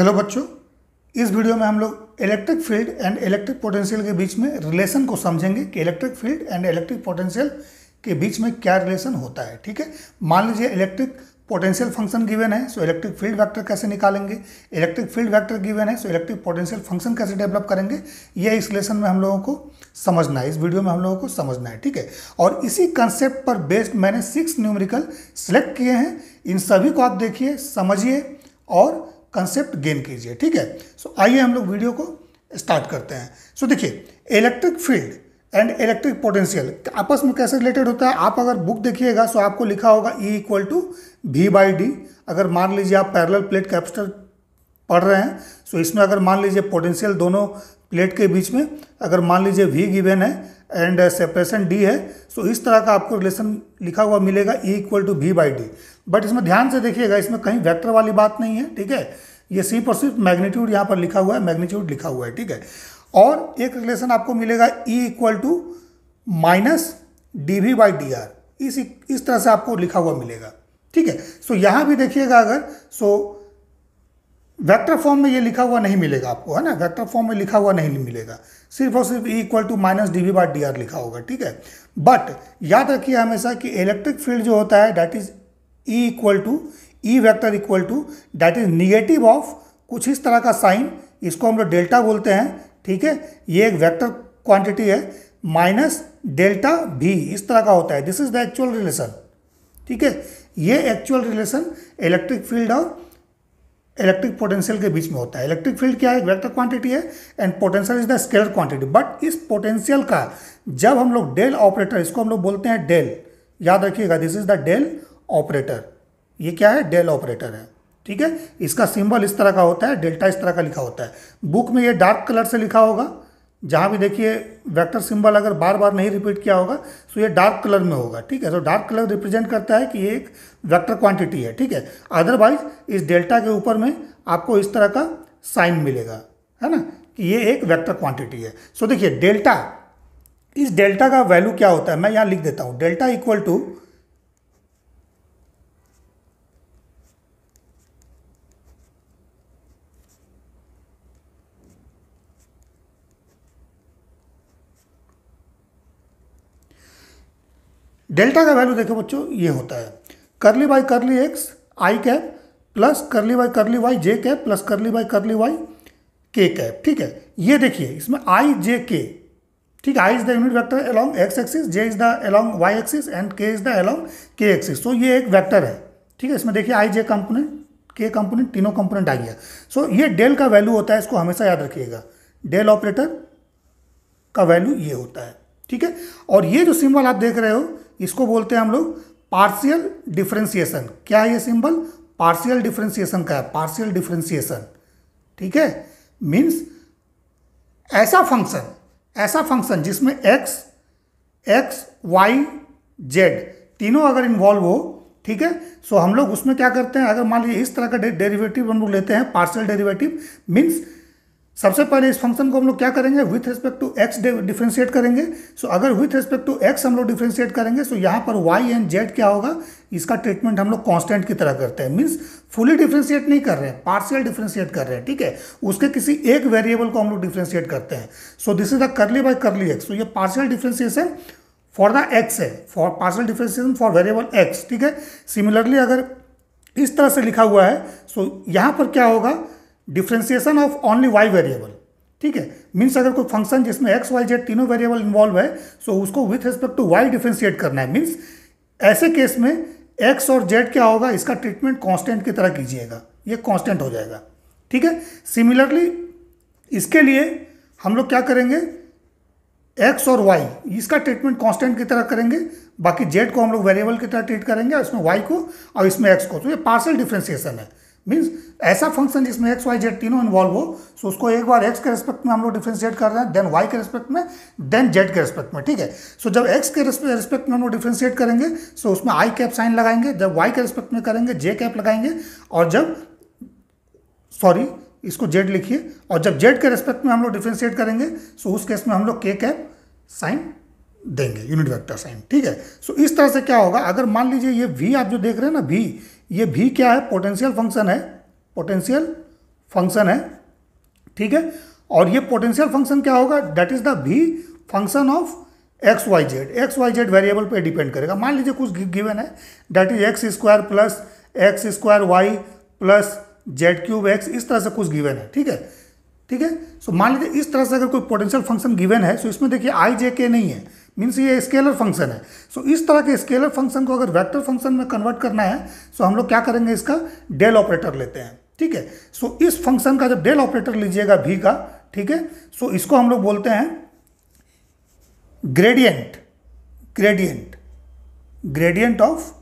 Hello बच्चों इस video में हम लोग electric field and electric potential के बीच में रिलेशन को समझेंगे कि electric field and electric potential के बीच में क्या रिलेशन होता है ठीक है मान लीजिए इलेक्ट्रिक पोटेंशियल फंक्शन गिवन है सो इलेक्ट्रिक फील्ड वेक्टर कैसे निकालेंगे इलेक्ट्रिक फील्ड वैक्टर गिवन है सो इलेक्ट्रिक पोटेंशियल फंक्शन कैसे डेवलप करेंगे यह इस रिलेशन में हम लोगों को समझना है इस वीडियो में हम लोगों को समझना है ठीक है और इसी कंसेप्ट पर बेस्ड मैंने सिक्स न्यूमरिकल सेलेक्ट किए हैं इन सभी को आप देखिए समझिए और कंसेप्ट गेन कीजिए ठीक है सो so, आइए हम लोग वीडियो को स्टार्ट करते हैं सो so, देखिए electric field and electric potential आपस में कैसे रिलेटेड होता है आप अगर बुक देखिएगा सो so आपको लिखा होगा E equal to V by D अगर मान लीजिए आप पैरल प्लेट कैपेसिटर पढ़ रहे हैं सो so इसमें अगर मान लीजिए पोटेंशियल दोनों प्लेट के बीच में अगर मान लीजिए वी गिवेन है एंड सेपरेशन डी है सो so इस तरह का आपको रिलेशन लिखा हुआ मिलेगा E equal to V by D but इसमें ध्यान से देखिएगा इसमें कहीं वेक्टर वाली बात नहीं है ठीक है ये सिर्फ और सिर्फ मैग्नीट्यूड यहाँ पर लिखा हुआ है मैग्नीट्यूड लिखा हुआ है ठीक है और एक रिलेशन आपको मिलेगा E equal to minus D V by D R इस इस तरह से आपको लिखा हुआ मिलेगा ठीक है सो यहाँ भी देखिएगा अगर सो वेक्टर फॉर्म में ये लिखा हुआ नहीं मिलेगा आपको है ना वेक्टर फॉर्म में लिखा हुआ नहीं मिलेगा सिर्फ और सिर्फ E equal to minus D V by D R लिखा होगा ठीक है बट याद रखिए हमेशा कि इलेक्ट्रिक फील्ड जो होता है that is e equal to E vector equal to that is negative of कुछ इस तरह का साइन इसको हम लोग डेल्टा बोलते हैं ठीक है ये एक वेक्टर क्वांटिटी है माइनस डेल्टा भी इस तरह का होता है this is the actual relation ठीक है ये एक्चुअल रिलेशन इलेक्ट्रिक फील्ड और इलेक्ट्रिक पोटेंशियल के बीच में होता है इलेक्ट्रिक फील्ड क्या है वेक्टर क्वांटिटी है and potential is the scalar quantity but इस पोटेंशियल का जब हम लोग डेल ऑपरेटर इसको हम लोग बोलते हैं डेल याद रखिएगा this is the del operator ये क्या है डेल ऑपरेटर है ठीक है इसका सिंबल इस तरह का होता है डेल्टा इस तरह का लिखा होता है बुक में ये डार्क कलर से लिखा होगा जहाँ भी देखिए वेक्टर सिंबल अगर बार बार नहीं रिपीट किया होगा तो ये डार्क कलर में होगा ठीक है तो डार्क कलर रिप्रेजेंट करता है कि ये एक वेक्टर क्वांटिटी है ठीक है अदरवाइज इस डेल्टा के ऊपर में आपको इस तरह का साइन मिलेगा है ना कि ये एक वेक्टर क्वांटिटी है सो देखिए डेल्टा इस डेल्टा का वैल्यू क्या होता है मैं यहाँ लिख देता हूँ डेल्टा इक्वल टू डेल्टा का वैल्यू देखो बच्चों ये होता है curly by curly X I cap plus curly by curly Y J cap plus curly by curly Y K cap ठीक है ये देखिए इसमें आई जे के ठीक है I is the unit vector along X axis J is the along Y axis and K is the along K axis so ये एक vector है ठीक है इसमें देखिए I J component K component तीनों कंपोनेंट आ गया सो ये डेल का वैल्यू होता है इसको हमेशा याद रखिएगा डेल ऑपरेटर का वैल्यू ये होता है ठीक है और ये जो सिंबल आप देख रहे हो इसको बोलते हैं हम लोग पार्शियल डिफ्रेंसिएशन क्या है ये सिंबल पार्शियल डिफ्रेंसिएशन का है पार्शियल डिफ्रेंसिएशन ठीक है मीन्स ऐसा फंक्शन ऐसा फंक्शन जिसमें एक्स एक्स वाई जेड तीनों अगर इन्वॉल्व हो ठीक है सो हम लोग उसमें क्या करते हैं अगर मान लीजिए इस तरह का डेरिवेटिव हम लोग लेते हैं पार्शियल डेरिवेटिव मीन्स सबसे पहले इस फंक्शन को हम लोग क्या करेंगे with respect to X differentiate करेंगे सो so, अगर विथ रिस्पेक्ट टू एक्स हम लोग डिफ्रेंशिएट करेंगे सो so यहाँ पर वाई एंड जेड क्या होगा इसका ट्रीटमेंट हम लोग कांस्टेंट की तरह करते हैं मीन्स फुली डिफ्रेंशिएट नहीं कर रहे हैं पार्शियल डिफ्रेंशिएट कर रहे हैं ठीक है उसके किसी एक वेरिएबल को हम लोग डिफ्रेंशिएट करते हैं so this is the curly by curly X so ये partial differentiation for the X है for partial differentiation for variable X ठीक है सिमिलरली अगर इस तरह से लिखा हुआ है सो so यहाँ पर क्या होगा differentiation of only Y variable ठीक है मीन्स अगर कोई फंक्शन जिसमें एक्स वाई जेड तीनों वेरिएबल इन्वॉल्व है सो उसको with respect to Y differentiate करना है मीन्स ऐसे केस में एक्स और जेड क्या होगा इसका ट्रीटमेंट कॉन्स्टेंट की तरह कीजिएगा ये कॉन्स्टेंट हो जाएगा ठीक है सिमिलरली इसके लिए हम लोग क्या करेंगे एक्स और वाई इसका ट्रीटमेंट कांस्टेंट की तरह करेंगे बाकी जेड को हम लोग वेरिएबल की तरह ट्रीट करेंगे इसमें वाई को और इसमें एक्स को तो ये पार्सल डिफ्रेंसिएशन है मीन्स ऐसा फंक्शन जिसमें एक्स वाई जेड तीनों इन्वॉल्व हो सो उसको एक बार एक्स के रिस्पेक्ट में हम लोग डिफ्रेंशिएट कर रहे हैं देन वाई के रिस्पेक्ट में देन जेड के रिस्पेक्ट में ठीक है सो जब एक्स के रिस्पेक्ट में हम लोग डिफ्रेंशिएट करेंगे सो उसमें आई कैप साइन लगाएंगे जब वाई के रिस्पेक्ट में करेंगे जे कैप लगाएंगे और जब सॉरी इसको जेड लिखिए और जब जेड के रिस्पेक्ट में हम लोग डिफ्रेंशिएट करेंगे सो उस केस में हम लोग के कैप साइन देंगे यूनिट वेक्टर साइन ठीक है सो इस तरह से क्या होगा अगर मान लीजिए ये वी आप जो देख रहे हैं ना वी ये भी क्या है पोटेंशियल फंक्शन है पोटेंशियल फंक्शन है ठीक है और ये पोटेंशियल फंक्शन क्या होगा that is the V function of X Y Z X Y Z variable पे डिपेंड करेगा मान लीजिए कुछ गिवन है that is X square plus X square Y plus Z cube X इस तरह से कुछ गिवन है ठीक है ठीक है सो मान लीजिए इस तरह से अगर कोई पोटेंशियल फंक्शन गिवन है सो so इसमें देखिए आई जे के नहीं है मीन्स ये स्केलर फंक्शन है सो so, इस तरह के स्केलर फंक्शन को अगर वेक्टर फंक्शन में कन्वर्ट करना है सो so हम लोग क्या करेंगे इसका डेल ऑपरेटर लेते हैं ठीक है सो so, इस फंक्शन का जब डेल ऑपरेटर लीजिएगा भी का ठीक है सो so, इसको हम लोग बोलते हैं gradient gradient gradient of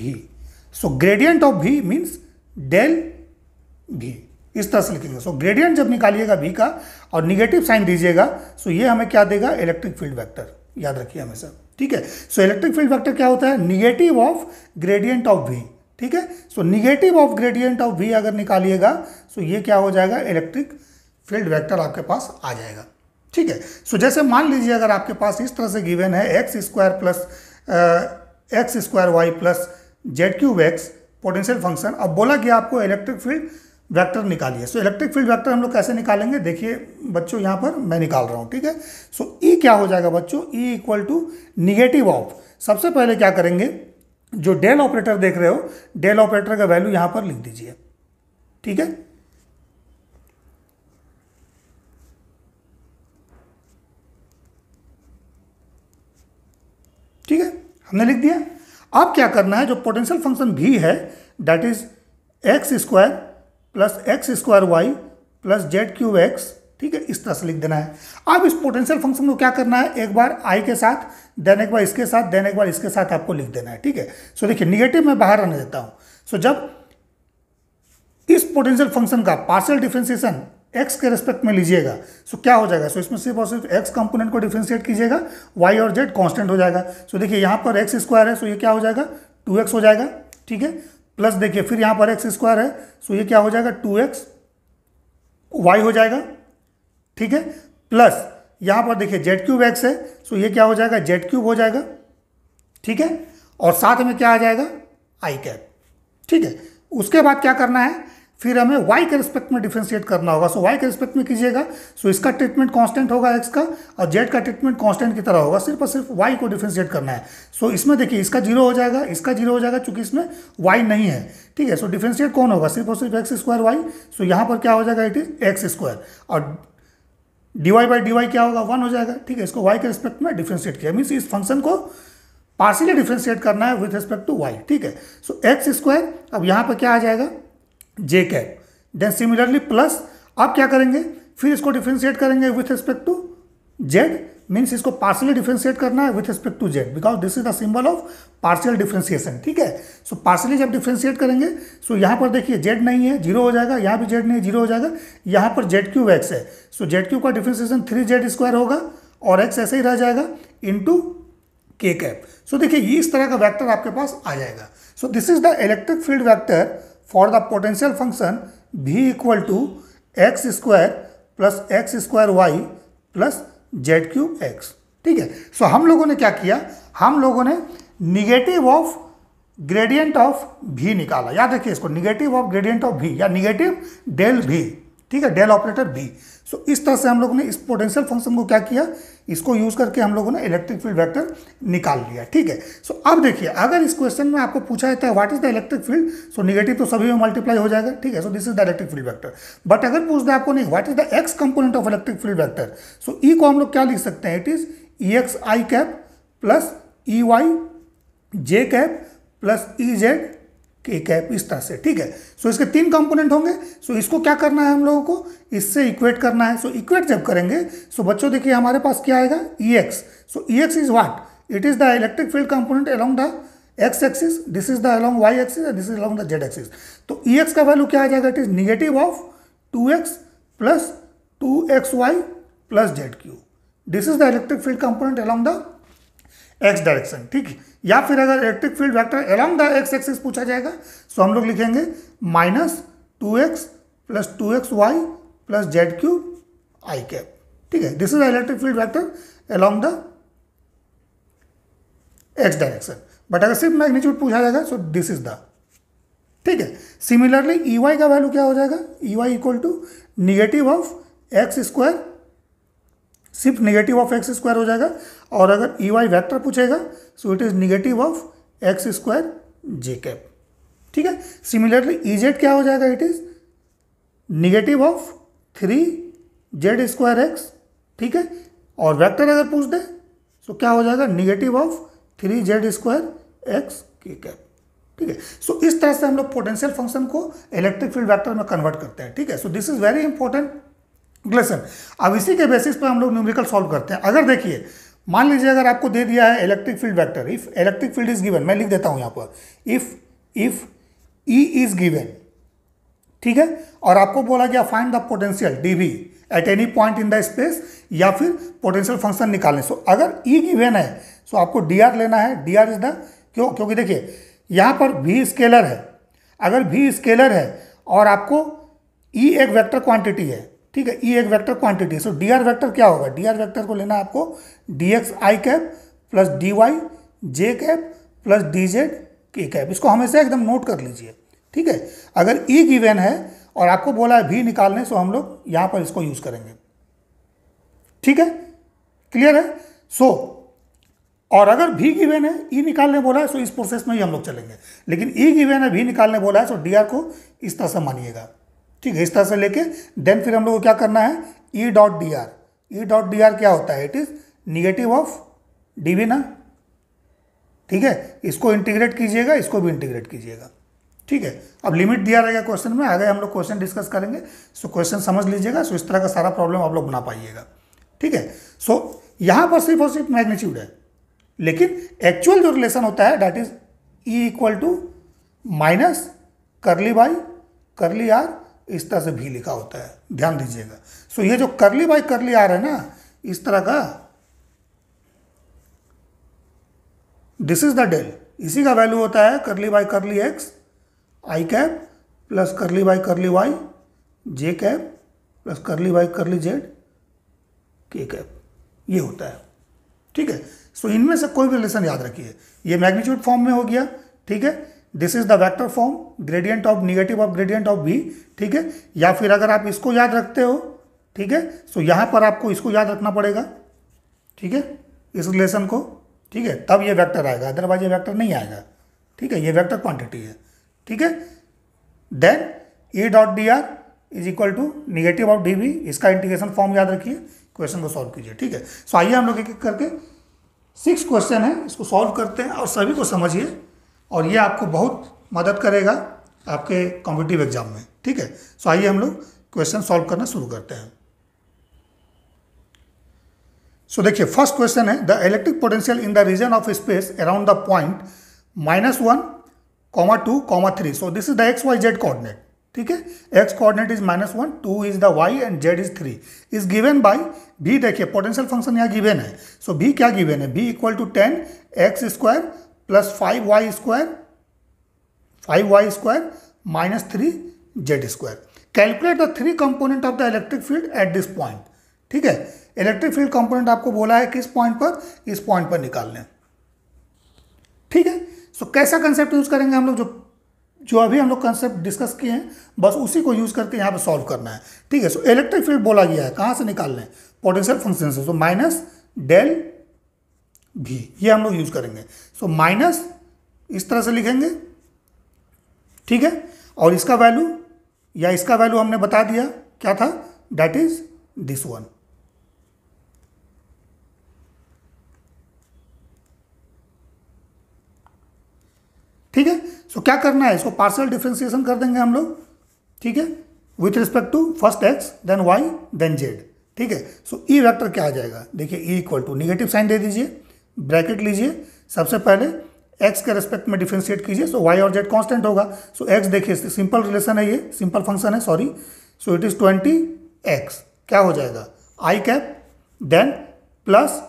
V so gradient of V means del V इस तरह से लिखेंगे सो ग्रेडियंट जब निकालिएगा भी का और निगेटिव साइन दीजिएगा सो so ये हमें क्या देगा इलेक्ट्रिक फील्ड वैक्टर याद रखिए हमेशा ठीक है सो इलेक्ट्रिक फील्ड वेक्टर क्या होता है negative of gradient of V ठीक है so negative of gradient of V अगर निकालिएगा सो so ये क्या हो जाएगा इलेक्ट्रिक फील्ड वेक्टर आपके पास आ जाएगा ठीक है सो so जैसे मान लीजिए अगर आपके पास इस तरह से गिवन है X square plus X square Y plus Z cube X potential function अब बोला कि आपको इलेक्ट्रिक फील्ड वेक्टर निकालिए सो इलेक्ट्रिक फील्ड वेक्टर हम लोग कैसे निकालेंगे देखिए बच्चों यहाँ पर मैं निकाल रहा हूँ ठीक है सो ई e क्या हो जाएगा बच्चों E equal to negative of सबसे पहले क्या करेंगे जो डेल ऑपरेटर देख रहे हो डेल ऑपरेटर का वैल्यू यहाँ पर लिख दीजिए ठीक है ठीक है हमने लिख दिया अब क्या करना है जो पोटेंशियल फंक्शन भी है that is X square plus X square Y plus Z cube X ठीक है इस तरह से लिख देना है अब इस पोटेंशियल फंक्शन को क्या करना है एक बार आई के साथ देन एक बार इसके साथ देन एक बार इसके साथ आपको लिख देना है ठीक है सो देखिए निगेटिव मैं बाहर रहने देता हूँ सो जब इस पोटेंशियल फंक्शन का पार्शियल डिफ्रेंसिएशन एक्स के रेस्पेक्ट में लीजिएगा सो क्या हो जाएगा सो इसमें सिर्फ और सिर्फ एक्स कंपोनेंट को डिफ्रेंशिएट कीजिएगा वाई और जेड कांस्टेंट हो जाएगा सो देखिए यहाँ पर एक्स स्क्वायर है सो ये क्या हो जाएगा टू एक्स हो जाएगा ठीक है प्लस देखिए फिर यहाँ पर एक्स स्क्वायर है सो ये क्या हो जाएगा टू एक्स वाई हो जाएगा ठीक है प्लस यहाँ पर देखिए जेड क्यूब एक्स है सो ये क्या हो जाएगा जेड क्यूब हो जाएगा ठीक है और साथ में क्या आ जाएगा आई कैप ठीक है उसके बाद क्या करना है फिर हमें वाई के रिस्पेक्ट में डिफ्रेंशिएट करना होगा सो so, वाई के रिस्पेक्ट में कीजिएगा सो so, इसका ट्रीटमेंट कांस्टेंट होगा एक्स का और जेड का ट्रीटमेंट कांस्टेंट की तरह होगा सिर्फ और सिर्फ वाई को डिफ्रेंशिएट करना है सो so, इसमें देखिए इसका जीरो हो जाएगा इसका जीरो हो जाएगा चूंकि इसमें वाई नहीं है ठीक है सो डिफ्रेंशिएट कौन होगा सिर्फ और सिर्फ एक्स स्क्वायर वाई सो यहाँ पर क्या हो जाएगा इट इज एक्स स्क्वायर और D Y by D Y क्या होगा वन हो जाएगा ठीक है इसको वाई के रिस्पेक्ट में डिफ्रेंशिएट किया मीन्स इस फंक्शन को पार्शियली डिफ्रेंशिएट करना है विथ रिस्पेक्ट टू वाई ठीक है सो एक्स स्क्वायर अब यहाँ पर क्या आ जाएगा J cap then similarly plus आप क्या करेंगे फिर इसको डिफ्रेंशिएट करेंगे with respect to Z means इसको पार्शियली डिफ्रेंशिएट करना है with respect to Z because this is the symbol of partial differentiation ठीक है सो पार्शियली जब डिफ्रेंशिएट करेंगे सो so यहाँ पर देखिए जेड नहीं है जीरो हो जाएगा यहाँ भी जेड नहीं है जीरो हो जाएगा यहाँ पर जेड क्यू एक्स है सो जेड क्यू का डिफ्रेंशिएशन थ्री जेड स्क्वायर होगा और एक्स ऐसे ही रह जाएगा इंटू के कैप सो देखिए इस तरह का वैक्टर आपके पास आ जाएगा so this is the electric field vector for the potential function v equal to x square plus x square y plus Z cube X ठीक है सो so, हम लोगों ने क्या किया हम लोगों ने निगेटिव ऑफ ग्रेडियंट ऑफ भी निकाला याद रखिए इसको निगेटिव ऑफ ग्रेडियंट ऑफ भी या निगेटिव डेल भी ठीक है डेल ऑपरेटर भी सो इस तरह से हम लोगों ने इस पोटेंशियल फंक्शन को क्या किया इसको यूज़ करके हम लोगों ने इलेक्ट्रिक फील्ड वेक्टर निकाल लिया ठीक है सो so, अब देखिए अगर इस क्वेश्चन में आपको पूछा जाता है what is the electric field so negative तो सभी में मल्टीप्लाई हो जाएगा ठीक है so this is the electric field vector but अगर पूछ दें आपको नहीं what is the x component of electric field vector so E को हम लोग क्या लिख सकते हैं it is E X I cap plus E Y J cap plus E Z cap इस तरह से ठीक है सो so, इसके तीन कंपोनेंट होंगे सो so, इसको क्या करना है हम लोगों को इससे इक्वेट करना है सो so, इक्वेट जब करेंगे सो so, बच्चों देखिए हमारे पास क्या आएगा E X so E X is what it is the electric field component along the X axis this is the along Y axis this is along the Z axis तो E X का value क्या आ जाएगा it is negative of two X plus two X Y plus Z cube this is the electric field component along the X direction ठीक है या फिर अगर electric field vector along the X axis पूछा जाएगा सो तो हम लोग लिखेंगे minus two X plus two X Y plus Z cube I cap ठीक है this is the electric field vector along the X direction but अगर सिर्फ मैग्नीट्यूड पूछा जाएगा सो दिस इज द ठीक है सिमिलरली ई वाई का value क्या हो जाएगा E Y equal to negative of X square सिर्फ निगेटिव ऑफ एक्स स्क्वायर हो जाएगा और अगर ई वाई वैक्टर पूछेगा so it is negative of X square J cap ठीक है सिमिलरली ई जेड क्या हो जाएगा it is negative of three Z square X ठीक है और वैक्टर अगर पूछ दे तो क्या हो जाएगा negative of three Z square X K cap ठीक है सो इस तरह से हम लोग पोटेंशियल फंक्शन को इलेक्ट्रिक फील्ड वेक्टर में कन्वर्ट करते हैं ठीक है so this is very important ग्लेसन अब इसी के बेसिस पर हम लोग न्यूमेरिकल सॉल्व करते हैं अगर देखिए मान लीजिए अगर आपको दे दिया है electric field vector if electric field is given मैं लिख देता हूं यहां पर if if E is given ठीक है और आपको बोला गया find the potential V at any point in the space या फिर पोटेंशियल फंक्शन निकालने सो so, अगर ई e गिवेन है सो तो so आपको डी आर लेना है डी आर इज द क्यों क्योंकि देखिए यहाँ पर भी स्केलर है अगर भी स्केलर है और आपको ई e एक वैक्टर क्वांटिटी है ठीक है ई e एक vector quantity so D are vector क्या होगा डी आर वैक्टर को लेना आपको डी एक्स आई कैप प्लस डी वाई जे कैप प्लस डी जेड के कैप इसको हमेशा एकदम नोट कर लीजिए ठीक है अगर ई e गिवेन है और आपको बोला है भी निकालने सो हम लोग यहाँ पर इसको यूज़ करेंगे ठीक है क्लियर है सो so, और अगर भी गिवेन है ई e निकालने बोला है सो इस प्रोसेस में ही हम लोग चलेंगे लेकिन ई e गिवेन है भी निकालने बोला है सो डी आर को इस तरह से मानिएगा ठीक है इस तरह से लेके देन फिर हम लोग को क्या करना है E dot D R E dot D R क्या होता है it is negative of D V ना ठीक है इसको इंटीग्रेट कीजिएगा इसको भी इंटीग्रेट कीजिएगा ठीक है अब लिमिट दिया रहेगा क्वेश्चन में आगे हम लोग क्वेश्चन डिस्कस करेंगे सो क्वेश्चन समझ लीजिएगा सो इस तरह का सारा प्रॉब्लम आप लोग बना पाइएगा ठीक है सो यहाँ पर सिर्फ और सिर्फ मैग्नीट्यूड है लेकिन एक्चुअल जो रिलेशन होता है that is E equal to minus curly by curly R इस तरह से भी लिखा होता है ध्यान दीजिएगा सो ये जो करली बाई करली आ रहा है ना इस तरह का दिस इज द डेल इसी का वैल्यू होता है curly by curly X I cap plus curly by curly Y J cap plus curly by curly Z के कैप ये होता है ठीक है सो इनमें से कोई भी रिलेशन याद रखिए ये मैग्नीट्यूड फॉर्म में हो गया ठीक है this is the vector form gradient of negative of gradient of B ठीक है या फिर अगर आप इसको याद रखते हो ठीक है सो यहाँ पर आपको इसको याद रखना पड़ेगा ठीक है इस रिलेशन को ठीक है तब ये वेक्टर आएगा अदरवाइज ये वेक्टर नहीं आएगा ठीक है ये वेक्टर क्वांटिटी है ठीक है then A dot D R is equal to negative of D V इसका इंटीग्रेशन फॉर्म याद रखिए क्वेश्चन को सॉल्व कीजिए ठीक है सो आइए हम लोग एक एक करके सिक्स क्वेश्चन है इसको सॉल्व करते हैं और सभी को समझिए और ये आपको बहुत मदद करेगा आपके कॉम्पिटिटिव एग्जाम में ठीक है सो आइए हम लोग क्वेश्चन सॉल्व करना शुरू करते हैं सो देखिए फर्स्ट क्वेश्चन है the electric potential in the region of space around the point minus one comma two comma three so this is the X Y Z coordinate ठीक है X coordinate is minus one two is the Y and Z is three is given by V देखिए potential function यहाँ given है so so, भी क्या given है V equal to ten X square plus five Y square five Y square minus three Z square calculate the three component of the electric field at this point ठीक है electric field component आपको बोला है किस point पर इस point पर निकाल लें ठीक है सो so, कैसा कंसेप्ट यूज करेंगे हम लोग जो जो अभी हम लोग कंसेप्ट डिस्कस किए हैं बस उसी को यूज करके यहाँ पे सॉल्व करना है ठीक है सो इलेक्ट्रिक फील्ड बोला गया है कहाँ से निकाल लें पोटेंशियल फंक्शन से सो माइनस डेल भी ये हम लोग यूज करेंगे सो माइनस इस तरह से लिखेंगे ठीक है और इसका वैल्यू या इसका वैल्यू हमने बता दिया क्या था डैट इज दिस वन ठीक है सो क्या करना है इसको पार्सल डिफ्रेंसिएशन कर देंगे हम लोग ठीक है with respect to first X then Y then Z ठीक है सो ई वेक्टर क्या आ जाएगा देखिए E equal to negative sign दे दीजिए ब्रैकेट लीजिए सबसे पहले एक्स के रेस्पेक्ट में डिफ्रेंशिएट कीजिए सो वाई और जेड कांस्टेंट होगा सो एक्स देखिए सिंपल रिलेशन है ये सिंपल फंक्शन है sorry so it is twenty X क्या हो जाएगा I cap then plus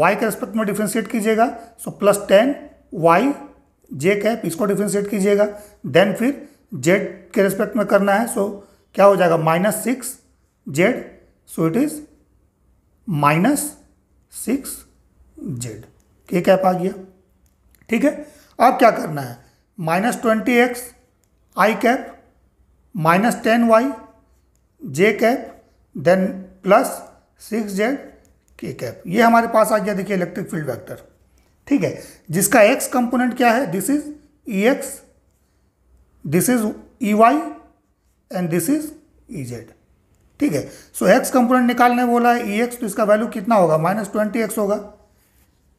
Y के रेस्पेक्ट में डिफ्रेंशिएट कीजिएगा सो प्लस टेन वाई जे कैप इसको डिफ्रेंशिएट कीजिएगा देन फिर जेड के रेस्पेक्ट में करना है सो so, क्या हो जाएगा minus six Z so it is minus six Z के कैप आ गया ठीक है अब क्या करना है माइनस ट्वेंटी एक्स आई कैप माइनस टेन वाई जे cap then plus six Z के कैप ये हमारे पास आ गया देखिए इलेक्ट्रिक फील्ड वेक्टर ठीक है जिसका एक्स कंपोनेंट क्या है this is E X this is E Y and this is E Z ठीक है सो एक्स कंपोनेंट निकालने बोला है ई e एक्स तो इसका वैल्यू कितना होगा माइनस ट्वेंटी एक्स होगा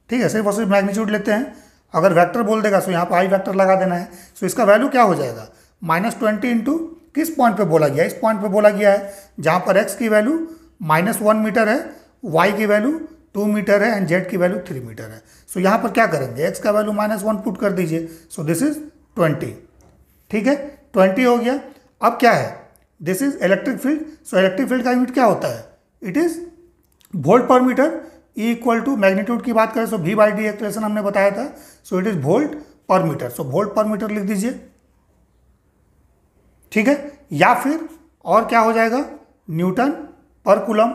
ठीक है सिर्फ और सिर्फ मैग्नीट्यूड लेते हैं अगर वैक्टर बोल देगा सो यहाँ पर आई वैक्टर लगा देना है सो इसका वैल्यू क्या हो जाएगा माइनस ट्वेंटी इंटू किस पॉइंट पे बोला गया इस पॉइंट पे बोला गया है जहाँ पर एक्स की वैल्यू माइनस वन मीटर है वाई की वैल्यू टू मीटर है एंड जेड की वैल्यू थ्री मीटर है सो यहाँ पर क्या करेंगे एक्स का वैल्यू माइनस वन पुट कर दीजिए सो दिस इज ट्वेंटी ठीक है ट्वेंटी हो गया अब क्या है this is electric field so electric field का यूनिट क्या होता है इट इज़ वोल्ट पर meter E equal to magnitude की बात करें so V by D expression हमने बताया था सो इट इज़ वोल्ट पर मीटर सो वोल्ट पर मीटर लिख दीजिए ठीक है या फिर और क्या हो जाएगा न्यूटन पर कुलम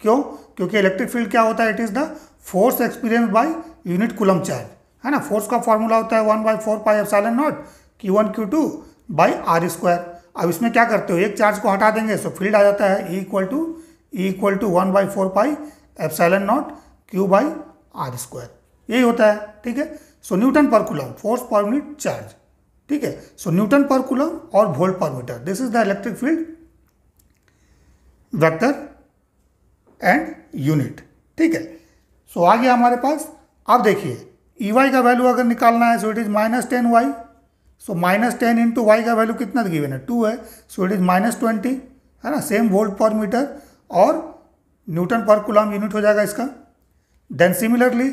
क्यों क्योंकि इलेक्ट्रिक फील्ड क्या होता है it is the force experience by unit coulomb charge है ना फोर्स का फॉर्मूला होता है one by four pi epsilon naught Q one Q two by R square अब इसमें क्या करते हो एक चार्ज को हटा देंगे सो फील्ड आ जाता है E equal to E equal to one by four pi epsilon naught Q by R square यही होता है ठीक है so newton per coulomb force per unit charge ठीक है सो न्यूटन पर कुलम और वोल्ट पर meter this is the electric field vector and unit ठीक है सो so, आ गया हमारे पास अब देखिए ई वाई का वैल्यू अगर निकालना है so it is minus ten Y so minus ten into Y का वैल्यू कितना गिवन है टू है so it is minus twenty है ना सेम वोल्ट पर मीटर और न्यूटन पर कुलम यूनिट हो जाएगा इसका देन सिमिलरली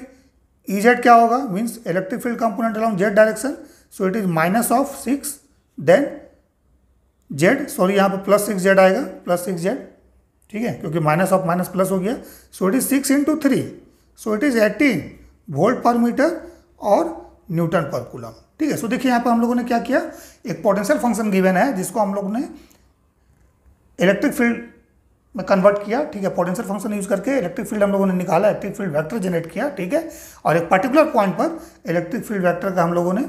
ई जेड क्या होगा means electric field component along Z direction so it is minus of six then Z sorry यहाँ पर प्लस सिक्स जेड आएगा प्लस सिक्स जेड ठीक है क्योंकि माइनस ऑफ माइनस प्लस हो गया so it is six into three so it is eighteen volt पर meter और न्यूटन पर कूलम ठीक है सो देखिए यहाँ पर हम लोगों ने क्या किया एक पोटेंशियल फंक्शन गिवन है जिसको हम लोग ने इलेक्ट्रिक फील्ड में कन्वर्ट किया ठीक है पोटेंशियल फंक्शन यूज करके इलेक्ट्रिक फील्ड हम लोगों ने निकाला इलेक्ट्रिक फील्ड वेक्टर जनरेट किया ठीक है और एक पर्टिकुलर पॉइंट पर इलेक्ट्रिक फील्ड वेक्टर का हम लोगों ने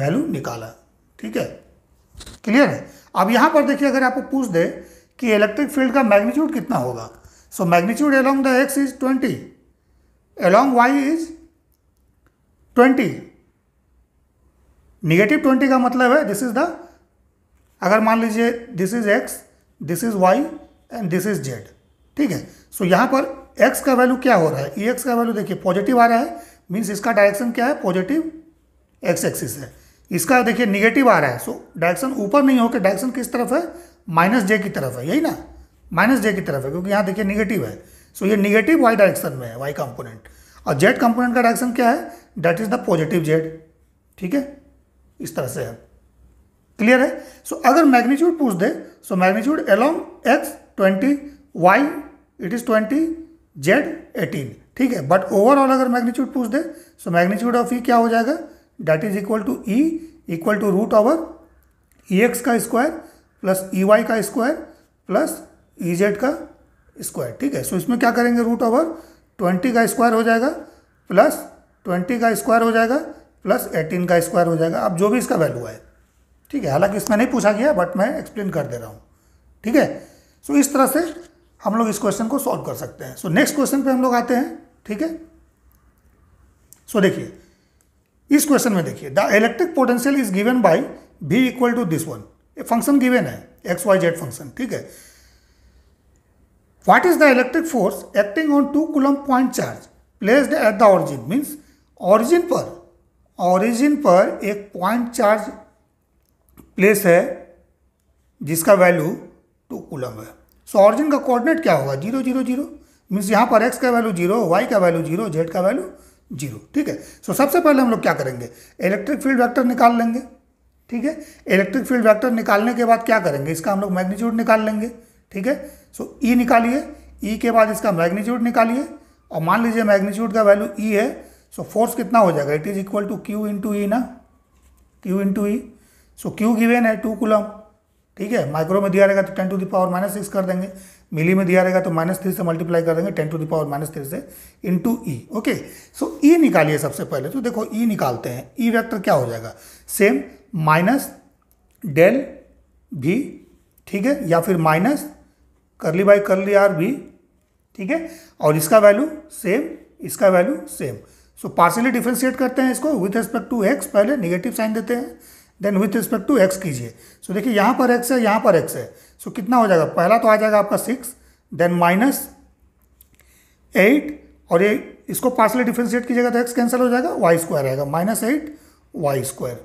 वैल्यू निकाला ठीक है क्लियर है अब यहाँ पर देखिए अगर आपको पूछ दे कि इलेक्ट्रिक फील्ड का मैग्नीट्यूड कितना होगा so magnitude along the X is twenty along Y is twenty negative twenty का मतलब है दिस इज द अगर मान लीजिए this is X this is Y and this is Z ठीक है सो so, यहाँ पर एक्स का वैल्यू क्या हो रहा है ई एक्स का वैल्यू देखिए पॉजिटिव आ रहा है मीन्स इसका डायरेक्शन क्या है पॉजिटिव एक्स एक्सिस है इसका देखिए निगेटिव आ रहा है सो डायरेक्शन ऊपर नहीं होकर डायरेक्शन किस तरफ है माइनस जे की तरफ है यही ना माइनस जे की तरफ है क्योंकि यहाँ देखिए निगेटिव है सो so, ये निगेटिव वाई डायरेक्शन में है वाई कंपोनेंट और जेड कंपोनेंट का डायरेक्शन क्या है that is the positive Z ठीक है इस तरह से है क्लियर है सो so, अगर मैग्नीट्यूड पूछ दे so magnitude along X twenty Y it is twenty Z eighteen ठीक है बट ओवरऑल अगर मैग्नीट्यूड पूछ दे so magnitude of E e क्या हो जाएगा that is equal to E equal to root over E X का स्क्वायर प्लस ई वाई का स्क्वायर प्लस ई जेड का स्क्वायर ठीक है सो so, इसमें क्या करेंगे रूट ओवर ट्वेंटी का स्क्वायर हो जाएगा प्लस ट्वेंटी का स्क्वायर हो जाएगा प्लस एटीन का स्क्वायर हो जाएगा अब जो भी इसका वैल्यू है ठीक है हालांकि इसमें नहीं पूछा गया बट मैं एक्सप्लेन कर दे रहा हूँ ठीक है सो इस तरह से हम लोग इस क्वेश्चन को सॉल्व कर सकते हैं सो नेक्स्ट क्वेश्चन पे हम लोग आते हैं ठीक है सो देखिए इस क्वेश्चन में देखिए the electric potential is given by V equal to this one ये फंक्शन गिवन है एक्स वाई जेड फंक्शन ठीक है what is the electric force acting on two coulomb point charge placed at the origin means origin पर origin पर एक point charge place है जिसका value to coulomb है सो ऑरिजिन का कोऑर्डिनेट क्या होगा जीरो जीरो जीरो मीन्स यहाँ पर एक्स का वैल्यू जीरो वाई का वैल्यू जीरो जेड का वैल्यू जीरो ठीक है सो so, सबसे पहले हम लोग क्या करेंगे इलेक्ट्रिक फील्ड वैक्टर निकाल लेंगे ठीक है इलेक्ट्रिक फील्ड वैक्टर निकालने के बाद क्या करेंगे इसका हम लोग मैग्नीट्यूड निकाल लेंगे ठीक है सो ई e निकालिए ई e के बाद इसका मैग्नीट्यूड निकालिए और मान लीजिए मैग्नीट्यूड का वैल्यू ई e है सो फोर्स कितना हो जाएगा it is equal to Q into E ना Q into E so Q given है टू कुलम ठीक है माइक्रो में दिया रहेगा तो ten to power minus six कर देंगे मिली में दिया रहेगा तो माइनस थ्री से मल्टीप्लाई कर देंगे ten to power minus three से two E okay so E निकालिए सबसे पहले तो देखो ई e निकालते हैं ई e वैक्टर क्या हो जाएगा सेम माइनस डेल भी ठीक है या फिर minus curly by curly are भी ठीक है और इसका वैल्यू सेम इसका value same so partially differentiate करते हैं इसको विथ रेस्पेक्ट टू एक्स पहले निगेटिव साइन देते हैं then with respect to X कीजिए सो देखिए यहाँ पर एक्स है यहाँ पर एक्स है सो so, कितना हो जाएगा पहला तो आ जाएगा आपका सिक्स देन माइनस एट और ये इसको पार्सली डिफ्रेंशिएट कीजिएगा तो एक्स कैंसिल हो जाएगा वाई स्क्वायर आएगा माइनस एट वाई स्क्वायर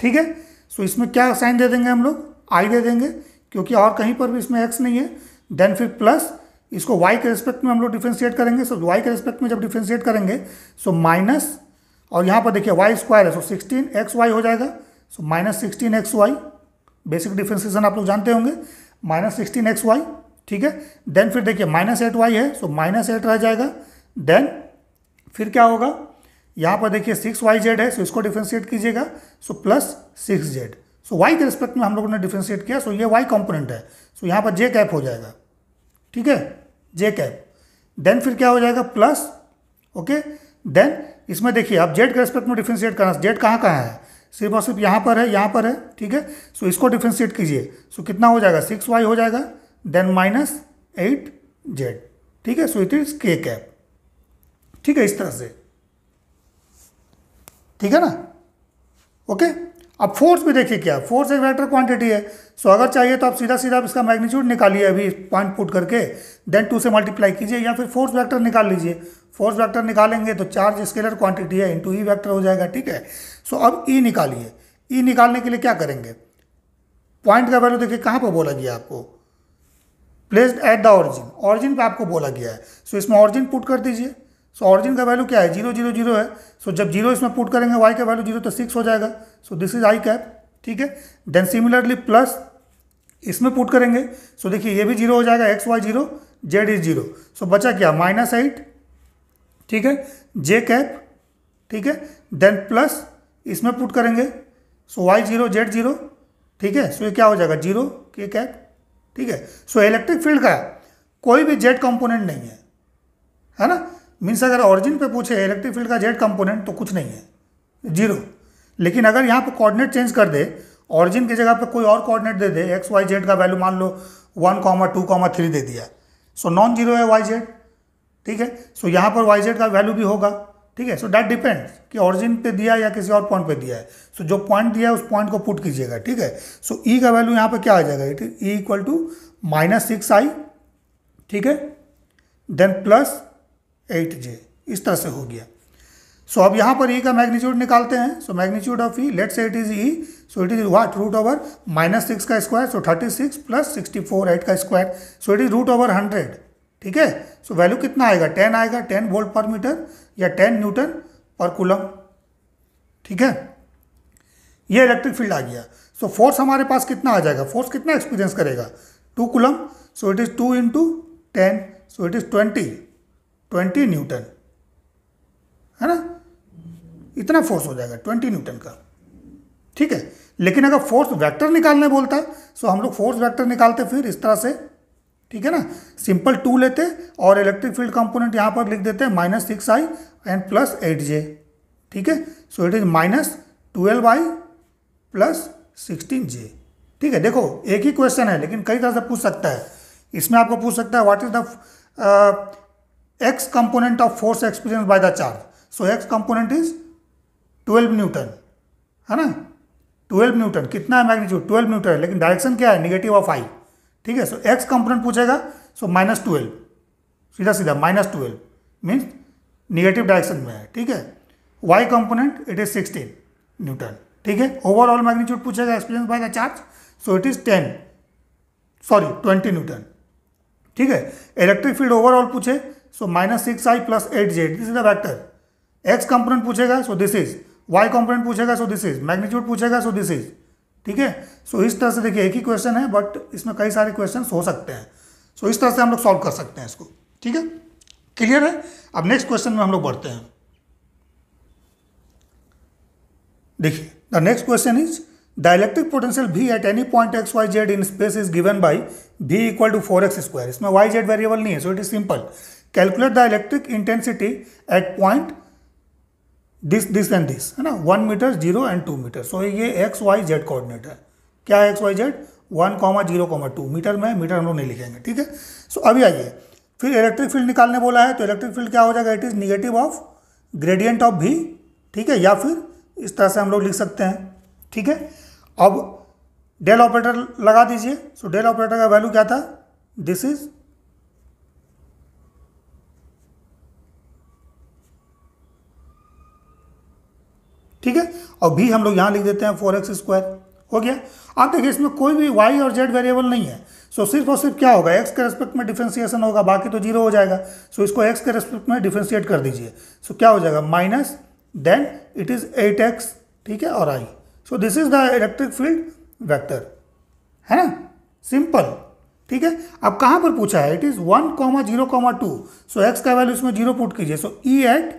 ठीक है सो so, इसमें क्या साइन दे देंगे हम लोग आई दे देंगे क्योंकि और कहीं पर भी इसमें एक्स नहीं है देन फिर प्लस इसको वाई के रिस्पेक्ट में हम लोग डिफ्रेंशिएट करेंगे सो so, वाई के रिस्पेक्ट में जब डिफ्रेंशिएट करेंगे सो so, माइनस और यहाँ पर देखिए वाई स्क्वायर है सो सिक्सटीन एक्स वाई हो जाएगा so minus sixteen X Y basic differentiation आप लोग जानते होंगे माइनस सिक्सटीन एक्स वाई ठीक है देन फिर देखिए माइनस एट वाई है सो माइनस एट रह जाएगा देन फिर क्या होगा यहाँ पर देखिए सिक्स वाई जेड है सो इसको डिफ्रेंशिएट कीजिएगा so plus six Z so Y के रिस्पेक्ट में हम लोगों ने डिफ्रेंशिएट किया सो ये वाई कॉम्पोनेंट है सो यहाँ पर जे कैप हो जाएगा ठीक है जे कैप देन फिर क्या हो जाएगा प्लस ओके देन इसमें देखिए आप जेड के रिस्पेक्ट में डिफ्रेंशिएट करना जेड कहाँ कहाँ है सिर्फ और सिर्फ यहाँ पर है यहाँ पर है ठीक है सो इसको डिफ्रेंशिएट कीजिए सो कितना हो जाएगा सिक्स वाई हो जाएगा देन माइनस एट जेड ठीक है so it is K cap ठीक है इस तरह से ठीक है ना ओके okay? अब फोर्स भी देखिए क्या फोर्स एक वेक्टर क्वांटिटी है सो अगर चाहिए तो आप सीधा सीधा आप इसका मैग्नीट्यूड निकालिए अभी पॉइंट पुट करके देन टू से मल्टीप्लाई कीजिए या फिर फोर्स वेक्टर निकाल लीजिए फोर्स वेक्टर निकालेंगे तो चार्ज स्केलर क्वांटिटी है इंटू ई वैक्टर हो जाएगा ठीक है सो अब ई e निकालिए ई e निकालने के लिए क्या करेंगे पॉइंट का वैल्यू देखिए कहाँ पर बोला गया आपको placed at the origin origin पर आपको बोला गया है सो so, इसमें ऑरिजिन पुट कर दीजिए सो so, ऑरिजिन का वैल्यू क्या है जीरो जीरो जीरो है सो so, जब जीरो इसमें पुट करेंगे वाई का वैल्यू जीरो तो सिक्स हो जाएगा so this is I cap ठीक है देन सिमिलरली प्लस इसमें पुट करेंगे सो so, देखिए ये भी जीरो हो जाएगा X Y zero Z is zero so बचा क्या माइनस एट ठीक है जे कैप ठीक है देन प्लस इसमें पुट करेंगे so Y zero Z zero ठीक है सो ये क्या हो जाएगा जीरो के कैप ठीक है सो इलेक्ट्रिक फील्ड का कोई भी जेड कंपोनेंट नहीं है है ना मीन्स अगर ऑरिजिन पे पूछे इलेक्ट्रिक फील्ड का जेड कंपोनेंट तो कुछ नहीं है जीरो लेकिन अगर यहाँ पर कॉर्डिनेट चेंज कर दे ऑरिजिन की जगह पर कोई और कॉर्डिनेट दे दे एक्स वाई जेड का वैल्यू मान लो one comma two comma three दे दिया सो नॉन जीरो है वाई जेड ठीक है सो so, यहाँ पर वाई जेड का वैल्यू भी होगा ठीक है सो डैट डिपेंड्स कि ऑरिजिन पे दिया है या किसी और पॉइंट पे दिया है सो so, जो पॉइंट दिया है उस पॉइंट को पुट कीजिएगा ठीक है सो so, ई e का वैल्यू यहाँ पर क्या आ जाएगा it E equal to minus six i ठीक है देन प्लस एट जे इस तरह से हो गया सो अब यहाँ पर ई e का मैग्नीट्यूड निकालते हैं so magnitude of E let say it is E so it is what root over minus six का square so thirty six plus sixty four eight का square so it is root over hundred ठीक है so value कितना आएगा ten आएगा ten volt पर metre या ten newton पर कूलम ठीक है ये इलेक्ट्रिक फील्ड आ गया सो so, फोर्स हमारे पास कितना आ जाएगा फोर्स कितना एक्सपीरियंस करेगा two coulomb so it is two into ten so it is twenty twenty newton है ना इतना फोर्स हो जाएगा ट्वेंटी न्यूटन का ठीक है लेकिन अगर फोर्स वेक्टर निकालने बोलता है सो हम लोग फोर्स वेक्टर निकालते फिर इस तरह से ठीक है ना सिंपल टू लेते और इलेक्ट्रिक फील्ड कंपोनेंट यहाँ पर लिख देते हैं minus six i and plus eight j ठीक है so it is minus twelve i plus sixteen j ठीक है देखो एक ही क्वेश्चन है लेकिन कई तरह से पूछ सकता है इसमें आपको पूछ सकता है what is the x component of force experience by the charge so x component is twelve newton है ना ट्वेल्व न्यूटन कितना है मैग्नीट्यूड ट्वेल्व न्यूटन है लेकिन डायरेक्शन क्या है निगेटिव ऑफ आई ठीक है सो एक्स कंपोनेंट पूछेगा सो माइनस ट्वेल्व सीधा सीधा minus twelve means negative direction में है ठीक है Y component it is sixteen newton ठीक है ओवरऑल मैग्नीट्यूड पूछेगा experience by the charge so it is ten sorry twenty newton ठीक है इलेक्ट्रिक फील्ड ओवरऑल पूछे so minus six i plus eight z this is the vector x component पूछेगा so this is y component पूछेगा so this is magnitude पूछेगा so this is ठीक है so इस तरह से देखिए एक ही क्वेश्चन है बट इसमें कई सारे क्वेश्चन हो सकते हैं सो so, इस तरह से हम लोग सॉल्व कर सकते हैं इसको ठीक है क्लियर है अब नेक्स्ट क्वेश्चन में हम लोग बढ़ते हैं देखिए the next question is the electric potential V at any point x Y z in space is given by V equal to four x square इसमें वाई जेड वेरिएबल नहीं है so it is simple calculate the electric intensity at point this this and this है ना one metre zero and two metre so ये x Y Z coordinate है क्या है x Y z one comma zero comma two metre में metre हम लोग नहीं लिखेंगे ठीक है सो अभी आइए फिर इलेक्ट्रिक फील्ड निकालने बोला है तो इलेक्ट्रिक फील्ड क्या हो जाएगा it is negative of gradient of V ठीक है या फिर इस तरह से हम लोग लिख सकते हैं ठीक है अब डेल ऑपरेटर लगा दीजिए सो डेल ऑपरेटर का वैल्यू क्या था दिस इज ठीक है और भी हम लोग यहाँ लिख देते हैं फोर एक्स स्क्वायर हो गया अब देखिए इसमें कोई भी वाई और जेड वेरिएबल नहीं है सो so, सिर्फ और सिर्फ क्या होगा एक्स के रेस्पेक्ट में डिफ्रेंसिएशन होगा बाकी तो जीरो हो जाएगा सो so, इसको एक्स के रेस्पेक्ट में डिफ्रेंशिएट कर दीजिए सो so, क्या हो जाएगा minus then it is eight x ठीक है और i so this is the electric field vector है ना सिंपल ठीक है अब कहाँ पर पूछा है it is one comma zero comma two so x का वैल्यू इसमें जीरो पुट कीजिए so E at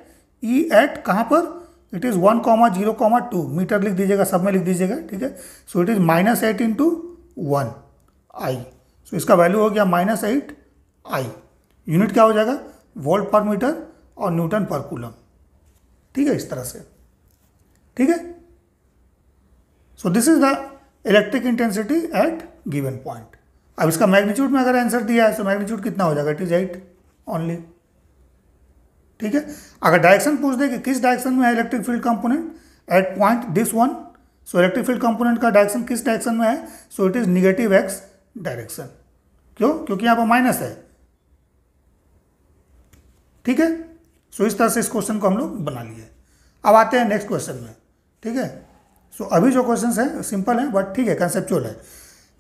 E at कहाँ पर it is one comma zero comma two metre लिख दीजिएगा सब में लिख दीजिएगा ठीक है so it is minus eight into one i so इसका वैल्यू हो गया माइनस एट आई यूनिट क्या हो जाएगा वोल्ट पर मीटर और न्यूटन पर कूलम ठीक है इस तरह से ठीक है so this is the electric intensity at given point अब इसका मैग्नीट्यूड में अगर आंसर दिया है तो मैग्नीट्यूड कितना हो जाएगा इट इज एट ओनली ठीक है अगर डायरेक्शन पूछ दे कि किस डायरेक्शन में है electric field component at point this one so electric field component का डायरेक्शन किस डायरेक्शन में है so it is negative x direction क्यों क्योंकि यहाँ पर माइनस है ठीक है सो इस तरह से इस क्वेश्चन को हम लोग बना लिए अब आते हैं नेक्स्ट क्वेश्चन में ठीक है सो अभी जो क्वेश्चन है सिंपल है बट ठीक है कंसेप्चुअल है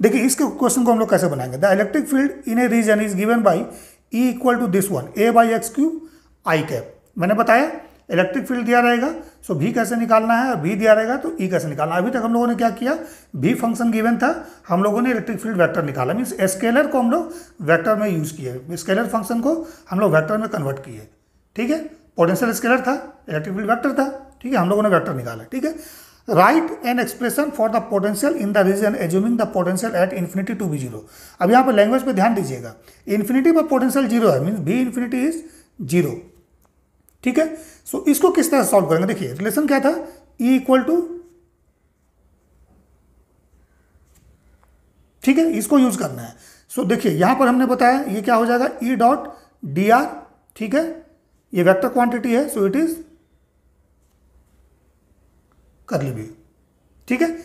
देखिए इसके क्वेश्चन को हम लोग कैसे बनाएंगे the electric field in a region is given by E equal to this one a by x cube i cap मैंने बताया इलेक्ट्रिक फील्ड दिया रहेगा सो भी कैसे निकालना है और भी दिया रहेगा तो ई e कैसे निकालना अभी तक हम लोगों ने क्या किया भी फंक्शन गिवन था हम लोगों ने इलेक्ट्रिक फील्ड वेक्टर निकाला मीन्स स्केलर को हम लोग वैक्टर में यूज़ किए स्केलर फंक्शन को हम लोग वैक्टर में कन्वर्ट किए ठीक है पोटेंशियल स्केलर था इलेक्ट्रिक फील्ड वैक्टर था ठीक है हम लोगों ने वैक्टर निकाला ठीक है write an expression for the potential in the region assuming the potential at infinity to be zero अब यहाँ पर लैंग्वेज पे ध्यान दीजिएगा इन्फिनिटी पर पोटेंशियल जीरो है means V infinity is zero ठीक है सो so, इसको किस तरह सॉल्व करेंगे देखिए रिलेशन क्या था ई इक्वल टू ठीक है इसको यूज करना है सो so, देखिए यहां पर हमने बताया ये क्या हो जाएगा ई डॉट डी आर ठीक है ये वेक्टर क्वांटिटी है सो इट इज कर भी ठीक है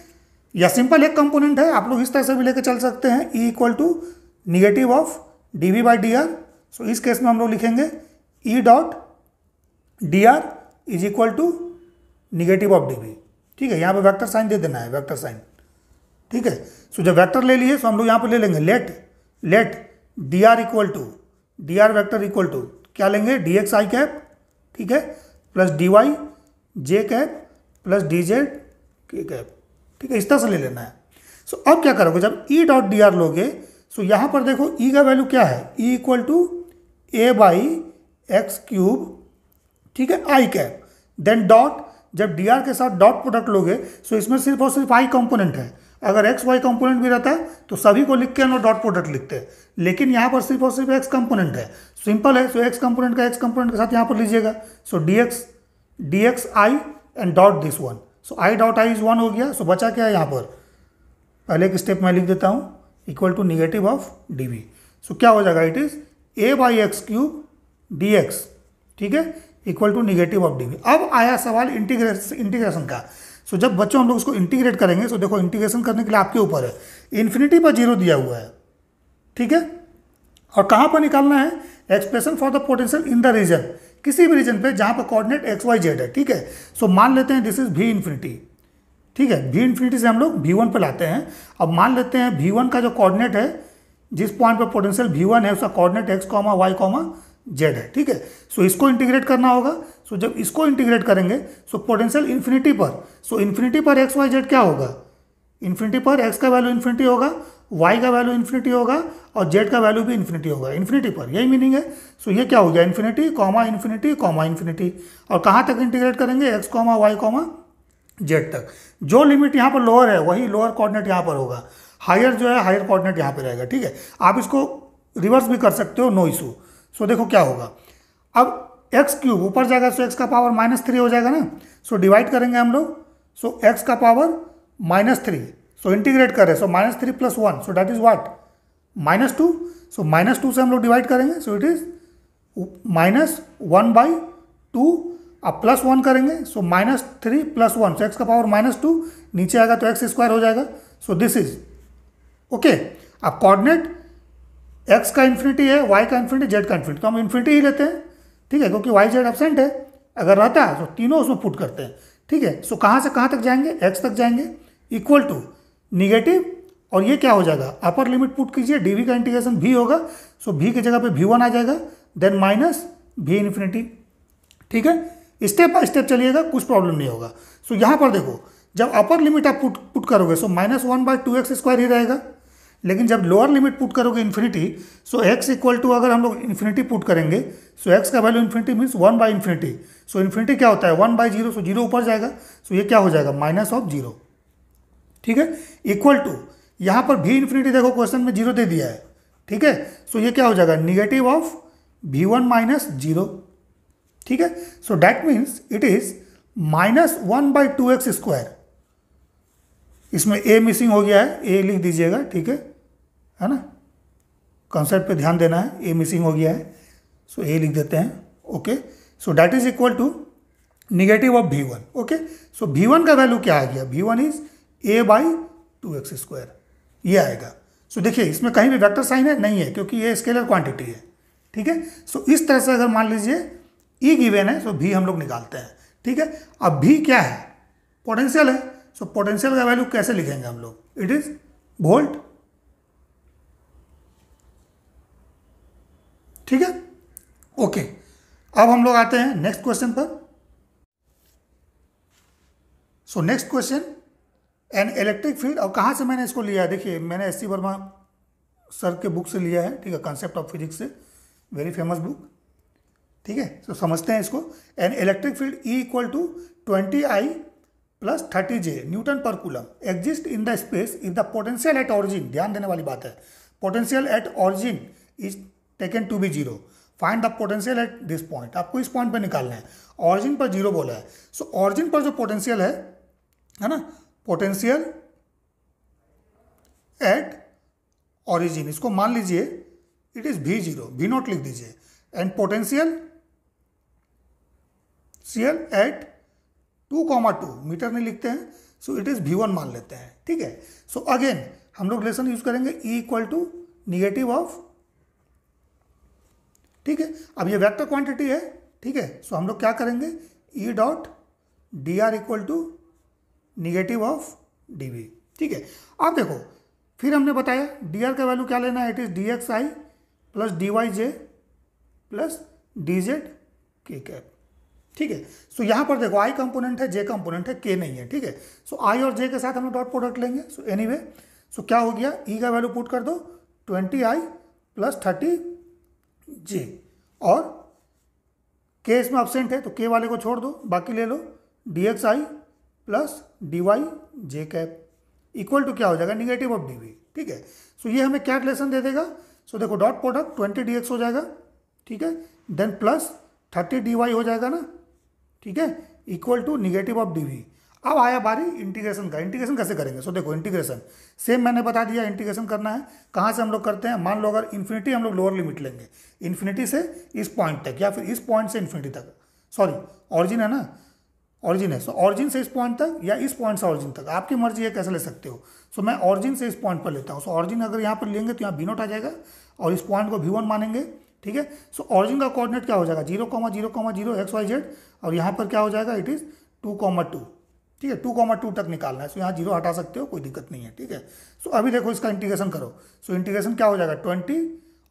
या सिंपल एक कंपोनेंट है आप लोग इस तरह से भी लेकर चल सकते हैं E equal to negative of D V by D r so इस केस में हम लोग लिखेंगे E e dot D R is equal to negative of d V ठीक है यहाँ पे वेक्टर साइन दे देना है वेक्टर साइन ठीक है सो जब वेक्टर ले लिए तो हम लोग यहाँ पर ले लेंगे let let d are equal to d are vector equal to क्या लेंगे डी एक्स आई कैप ठीक है प्लस डी वाई जे कैप प्लस डी जेड के कैप ठीक है इस तरह से ले लेना है सो अब क्या करोगे जब ई डॉट डी आर लोगे सो यहाँ पर देखो ई e का वैल्यू क्या है E equal to a by x cube ठीक है आई कैप देन डॉट जब डी के साथ डॉट प्रोडक्ट लोगे सो इसमें सिर्फ और सिर्फ आई कंपोनेंट है अगर एक्स वाई कंपोनेंट भी रहता है तो सभी को लिख के हम डॉट प्रोडक्ट लिखते हैं लेकिन यहाँ पर सिर्फ और सिर्फ एक्स कंपोनेंट है सिंपल है सो एक्स कंपोनेंट का एक्स कंपोनेंट के साथ यहाँ पर लीजिएगा so d x d x i and dot this one so i dot i is one हो गया सो बचा क्या है यहाँ पर पहले एक स्टेप मैं लिख देता हूँ equal to negative of d so क्या हो जाएगा it is a by x cube d x ठीक है equal to negative of d अब आया सवाल इंटीग्रेशन इंटीग्रेशन का सो जब बच्चों हम लोग उसको इंटीग्रेट करेंगे सो देखो इंटीग्रेशन करने के लिए आपके ऊपर है इन्फिनिटी पर जीरो दिया हुआ है ठीक है और कहाँ पर निकालना है expression for the potential in the region किसी भी रीजन पे जहाँ पर कोऑर्डिनेट एक्स वाई जेड है ठीक है सो मान लेते हैं दिस इज भी इन्फिनिटी ठीक है भी इन्फिनिटी से हम लोग वी वन पर लाते हैं अब मान लेते हैं वी वन का जो कोऑर्डिनेट है जिस पॉइंट पर पोटेंशियल भी वन है उसका coordinate x comma y comma z है ठीक है सो so, इसको इंटीग्रेट करना होगा सो so, जब इसको इंटीग्रेट करेंगे सो पोटेंशियल इन्फिनिटी पर सो so, इन्फिनिटी पर एक्स वाई जेड क्या होगा इन्फिनिटी पर एक्स का वैल्यू इन्फिनिटी होगा वाई का वैल्यू इन्फिनिटी होगा और जेड का वैल्यू भी इन्फिनिटी होगा इन्फिनिटी पर यही मीनिंग है सो so, ये क्या हो गया infinity comma infinity comma infinity और कहाँ तक इंटीग्रेट करेंगे x comma y comma z तक जो लिमिट यहाँ पर लोअर है वही लोअर कॉर्डिनेट यहाँ पर होगा हायर जो है हायर कॉर्डिनेट यहाँ पर रहेगा ठीक है आप इसको रिवर्स भी कर सकते हो नो इशू सो देखो क्या होगा अब एक्स क्यूब ऊपर जाएगा सो एक्स का पावर माइनस थ्री हो जाएगा ना सो डिवाइड करेंगे हम लोग सो एक्स का power minus three so integrate करें so minus three plus one so that is what minus two so minus two से हम लोग डिवाइड करेंगे so it is minus one by two अब प्लस वन करेंगे so minus three plus one so x का power minus two नीचे आएगा तो एक्स स्क्वायर हो जाएगा सो दिस इज ओके अब कॉर्डिनेट एक्स का इन्फिनिटी है वाई का इन्फिनिटी जेड का इन्फिनिटी तो हम इन्फिनिटी ही लेते हैं ठीक है क्योंकि वाई जेड एबसेंट है अगर रहता है तो तीनों उसमें पुट करते हैं ठीक है सो कहाँ से कहाँ तक जाएंगे एक्स तक जाएंगे इक्वल टू निगेटिव और ये क्या हो जाएगा अपर लिमिट पुट कीजिए डी का इंटीग्रेशन भी होगा सो भी की जगह पे भी वन आ जाएगा देन माइनस भी इन्फिनिटी ठीक है स्टेप बाय स्टेप चलिएगा कुछ प्रॉब्लम नहीं होगा सो यहाँ पर देखो जब अपर लिमिट आप पुट पुट करोगे so minus one by two x square ही रहेगा लेकिन जब लोअर लिमिट पुट करोगे infinity so x equal to अगर हम लोग इन्फिनिटी पुट करेंगे सो एक्स का value infinity means one by infinity so infinity क्या होता है one by zero so zero ऊपर जाएगा सो so ये क्या हो जाएगा माइनस ऑफ जीरो ठीक है इक्वल टू यहाँ पर भी इन्फिनिटी देखो क्वेश्चन में जीरो दे दिया है ठीक है सो ये क्या हो जाएगा negative of V one minus zero ठीक है so that means it is minus one by two x square इसमें ए मिसिंग हो गया है ए लिख दीजिएगा ठीक है है ना कंसेप्ट पे ध्यान देना है ए मिसिंग हो गया है सो ए लिख देते हैं okay so that is equal to negative of V one okay so V one का वैल्यू क्या आ गया V one is a by two x square ये आएगा सो so, देखिए इसमें कहीं भी वेक्टर साइन है नहीं है क्योंकि ये स्केलर क्वांटिटी है ठीक है सो इस तरह से अगर मान लीजिए ई e गिवेन है सो भी हम लोग निकालते हैं ठीक है अब भी क्या है पोटेंशियल है सो so, पोटेंशियल का वैल्यू कैसे लिखेंगे हम लोग इट इज़ वोल्ट ठीक है ओके अब हम लोग आते हैं नेक्स्ट क्वेश्चन पर so next question an electric field अब कहाँ से मैंने इसको लिया है देखिए मैंने एस सी वर्मा सर के बुक से लिया है ठीक है कॉन्सेप्ट ऑफ फिजिक्स से वेरी फेमस बुक ठीक है सो समझते हैं इसको an electric field E equal to twenty I plus thirty j newton पर coulomb exist in the space if the potential at origin ध्यान देने वाली बात है potential at origin is taken to be zero find the potential at this point आपको इस point पर निकालना है ऑरिजिन पर जीरो बोला है सो so, ऑरिजिन पर जो पोटेंशियल है है ना पोटेंशियल एट ऑरिजिन इसको मान लीजिए it is V zero V naught लिख दीजिए एंड पोटेंशियल सीएल at two comma two metre नहीं लिखते हैं so it is V one मान लेते हैं ठीक है सो so, अगेन हम लोग रिलेशन यूज करेंगे E equal to negative of ठीक है अब ये वेक्टर क्वांटिटी है ठीक है सो हम लोग क्या करेंगे E dot D R equal to negative of D V ठीक है अब देखो फिर हमने बताया डी आर का वैल्यू क्या लेना है it is D x I plus D Y J plus D Z के कैप ठीक है सो यहाँ पर देखो आई कंपोनेंट है जे कंपोनेंट है के नहीं है ठीक है सो आई और जे के साथ हम लोग डॉट प्रोडक्ट लेंगे सो एनी वे सो क्या हो गया ई e का वैल्यू पुट कर दो ट्वेंटी आई प्लस थर्टी जे और के इसमें अपसेंट है तो के वाले को छोड़ दो बाकी ले लो D x I plus D Y J cap equal to क्या हो जाएगा निगेटिव ऑफ डी वी ठीक है सो so, ये हमें क्या रिलेशन दे देगा सो so, देखो dot product twenty D X हो जाएगा ठीक है then plus thirty D Y हो जाएगा ना ठीक है equal to negative of D V अब आया बारी इंटीग्रेशन का इंटीग्रेशन कैसे करेंगे सो देखो इंटीग्रेशन सेम मैंने बता दिया इंटीग्रेशन करना है कहाँ से हम लोग करते हैं मान लो अगर इन्फिनिटी हम लोग लोअर लिमिट लेंगे इन्फिनिटी से इस पॉइंट तक या फिर इस पॉइंट से इन्फिनिटी तक सॉरी ऑरिजिन है ना ऑरिजिन है सो so, ऑरिजिन से इस पॉइंट तक या इस पॉइंट से ऑरिजिन तक आपकी मर्जी है कैसे ले सकते हो सो so, मैं ऑरिजिन से इस पॉइंट पर लेता हूँ सो so, ऑरिजिन अगर यहाँ पर लेंगे तो यहाँ बी नोट आ जाएगा और इस पॉइंट को भी वन मानेंगे ठीक है सो ऑरिजिन का कोऑर्डिनेट क्या हो जाएगा zero comma zero comma zero X Y Z और यहाँ पर क्या हो जाएगा it is two comma two ठीक है टू कॉमा टू तक निकालना है सो यहाँ जीरो हटा सकते हो कोई दिक्कत नहीं है ठीक है सो अभी देखो इसका इंटीग्रेशन करो सो इंटीग्रेशन क्या हो जाएगा ट्वेंटी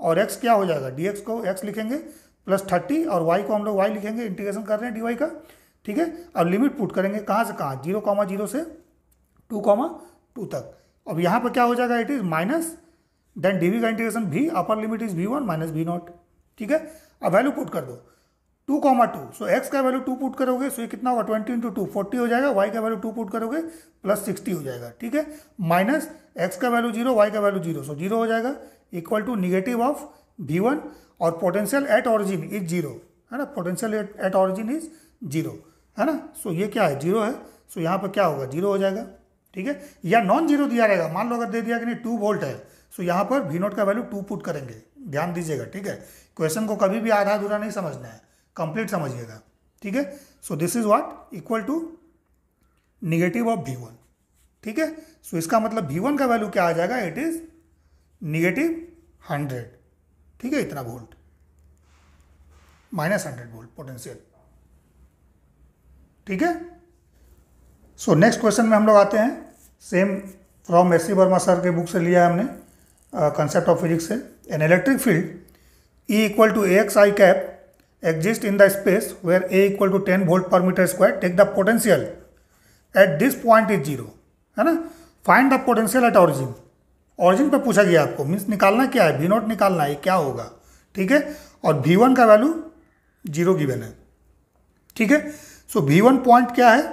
और एक्स क्या हो जाएगा डी को एक्स लिखेंगे प्लस थर्टी और वाई को हम लोग वाई लिखेंगे इंटीग्रेशन कर रहे हैं डी का ठीक है अब लिमिट पुट करेंगे कहाँ से कहाँ जीरो कॉमा जीरो से टू कॉमा टू तक अब यहाँ पर क्या हो जाएगा it is minus then D का इंटीग्रेशन भी upper limit is V one minus V not ठीक है अब वैल्यू पुट कर दो two comma two so x का वैल्यू टू पुट करोगे सो ये कितना होगा ट्वेंटी इंटू टू फोर्टी हो जाएगा वाई का वैल्यू टू पुट करोगे प्लस सिक्सटी हो जाएगा ठीक है माइनस एक्स का वैल्यू जीरो वाई का वैल्यू जीरो सो जीरो हो जाएगा equal to negative of V one और potential at origin is zero है ना potential at origin is zero है ना सो so ये क्या है जीरो है सो so यहाँ पर क्या होगा जीरो हो जाएगा ठीक है या नॉन जीरो दिया रहेगा मान लो अगर दे दिया कि नहीं टू वोल्ट है सो so यहाँ पर वी नोट का वैल्यू टू पुट करेंगे ध्यान दीजिएगा ठीक है क्वेश्चन को कभी भी आधा अधूरा नहीं समझना है कंप्लीट समझिएगा ठीक है so this is what equal to negative of V one ठीक है सो इसका मतलब भी वन का वैल्यू क्या आ जाएगा इट इज निगेटिव हंड्रेड ठीक है इतना volt minus hundred volt potential ठीक है सो नेक्स्ट क्वेश्चन में हम लोग आते हैं same from S C Verma sir के बुक से लिया है हमने कंसेप्ट ऑफ फिजिक्स से an electric field E equal to A X I cap exist in the space where A equal to 10 volt per meter square, take the potential at this point is zero है ना find the potential at origin origin पे पूछा गया आपको means निकालना क्या है we not निकालना है क्या होगा ठीक है और वी वन का वैल्यू जीरो गिवन है ठीक है सो वी वन पॉइंट क्या है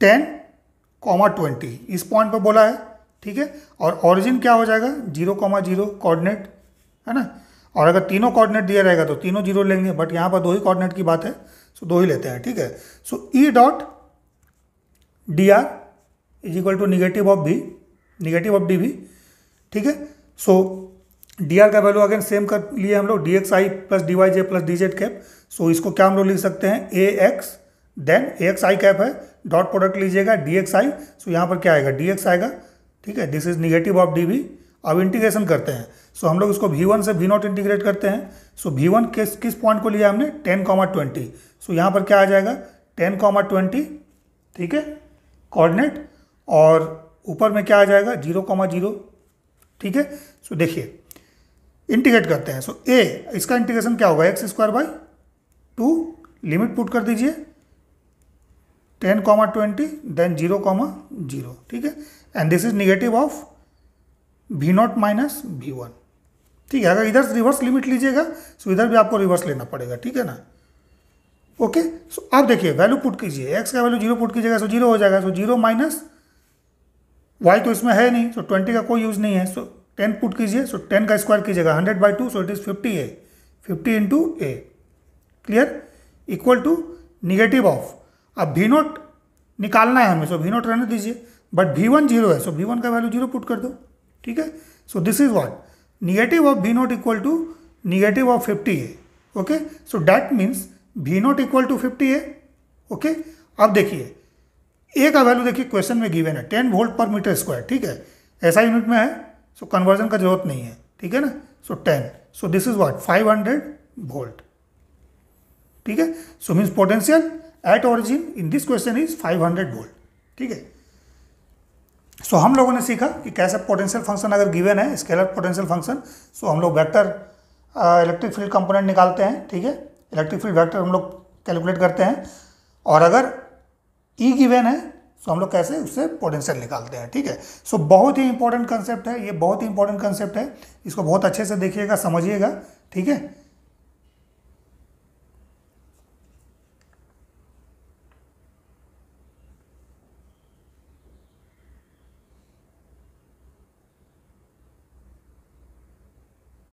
टेन कॉमा ट्वेंटी इस पॉइंट पे बोला है ठीक है और ऑरिजिन क्या हो जाएगा जीरो कॉमा जीरो कोऑर्डिनेट है ना और अगर तीनों कॉर्डिनेट दिया रहेगा तो तीनों जीरो लेंगे बट यहाँ पर दो ही कॉर्डिनेट की बात है सो दो ही लेते हैं ठीक है so E dot D R is equal to negative of B negative of D V ठीक है सो डी आर का वैल्यू अगेन सेम कर लिए हम लोग D x I plus D Y J plus D Z cap so इसको क्या हम लोग लिख सकते हैं A X then A X I cap है डॉट प्रोडक्ट लीजिएगा डी एक्स आई सो यहाँ पर क्या आएगा डी एक्स आएगा ठीक है this is negative of D V अब इंटीग्रेशन करते हैं सो हम लोग इसको वी वन से वी नॉट इंटीग्रेट करते हैं सो वी वन किस किस पॉइंट को लिया हमने टेन कॉमा ट्वेंटी सो यहाँ पर क्या आ जाएगा टेन कॉमा ट्वेंटी ठीक है कोऑर्डिनेट और ऊपर में क्या आ जाएगा जीरो कॉमा जीरो ठीक है सो देखिए इंटीग्रेट करते हैं सो ए इसका इंटीग्रेशन क्या होगा X square by two limit put कर दीजिए ten comma twenty then zero comma zero ठीक है and this is negative of V not minus V one ठीक है अगर इधर से रिवर्स लिमिट लीजिएगा तो इधर भी आपको रिवर्स लेना पड़ेगा ठीक है ना ओके सो आप देखिए वैल्यू पुट कीजिए एक्स का वैल्यू जीरो पुट कीजिएगा सो जीरो हो जाएगा सो जीरो माइनस वाई तो इसमें है नहीं सो ट्वेंटी का कोई यूज़ नहीं है सो टेन पुट कीजिए सो टेन का स्क्वायर कीजिएगा hundred by two so it is fifty A fifty into A clear equal to negative of अब भी नोट निकालना है हमें सो भी नोट रहने दीजिए बट भी वन जीरो है सो भी वन का वैल्यू जीरो पुट कर दो ठीक है so this is what negative of v two equal to negative of okay okay so that means v equal equal to 50a okay अब देखिए ए का वैल्यू देखिए क्वेश्चन में गिवन है टेन वोल्ट पर मीटर स्क्वायर ठीक है ऐसा यूनिट में है सो so कन्वर्जन का जरूरत नहीं है ठीक है ना so ten so this is what 500 volt ठीक है so means potential at origin in this question is 500 volt ठीक है सो so, हम लोगों ने सीखा कि कैसे पोटेंशियल फंक्शन अगर गिवन है स्केलर पोटेंशियल फंक्शन सो हम लोग वेक्टर इलेक्ट्रिक फील्ड कंपोनेंट निकालते हैं ठीक है इलेक्ट्रिक फील्ड वेक्टर हम लोग कैलकुलेट करते हैं और अगर ई e गिवन है सो हम लोग कैसे उससे पोटेंशियल निकालते हैं ठीक है सो बहुत ही इंपॉर्टेंट कंसेप्ट है ये बहुत ही इंपॉर्टेंट कंसेप्ट है इसको बहुत अच्छे से देखिएगा समझिएगा ठीक है